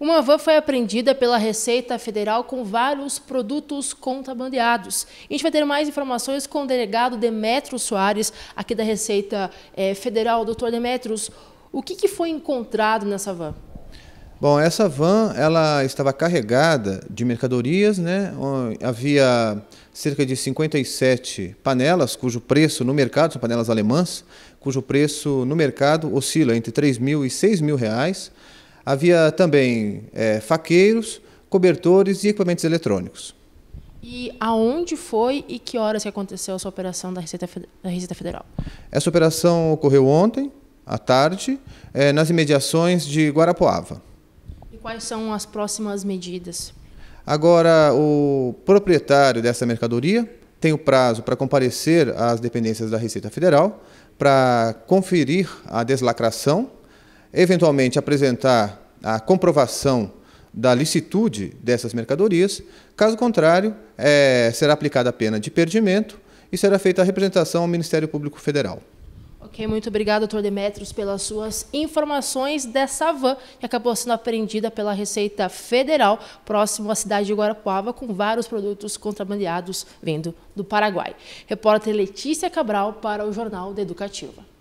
Uma van foi apreendida pela Receita Federal com vários produtos contrabandeados. A gente vai ter mais informações com o delegado Demetrio Soares, aqui da Receita é, Federal. Doutor Demetrios, o que, que foi encontrado nessa van? Bom, essa van ela estava carregada de mercadorias, né? Havia cerca de 57 panelas, cujo preço no mercado, são panelas alemãs, cujo preço no mercado oscila entre 3 mil e 6 mil reais. Havia também é, faqueiros, cobertores e equipamentos eletrônicos. E aonde foi e que horas que aconteceu essa operação da Receita, da Receita Federal? Essa operação ocorreu ontem, à tarde, é, nas imediações de Guarapuava. E quais são as próximas medidas? Agora, o proprietário dessa mercadoria tem o prazo para comparecer às dependências da Receita Federal para conferir a deslacração eventualmente apresentar a comprovação da licitude dessas mercadorias. Caso contrário, é, será aplicada a pena de perdimento e será feita a representação ao Ministério Público Federal. Ok, muito obrigado, doutor Demetrios, pelas suas informações dessa van que acabou sendo apreendida pela Receita Federal, próximo à cidade de Guarapuava, com vários produtos contrabandeados vindo do Paraguai. Repórter Letícia Cabral para o Jornal da Educativa.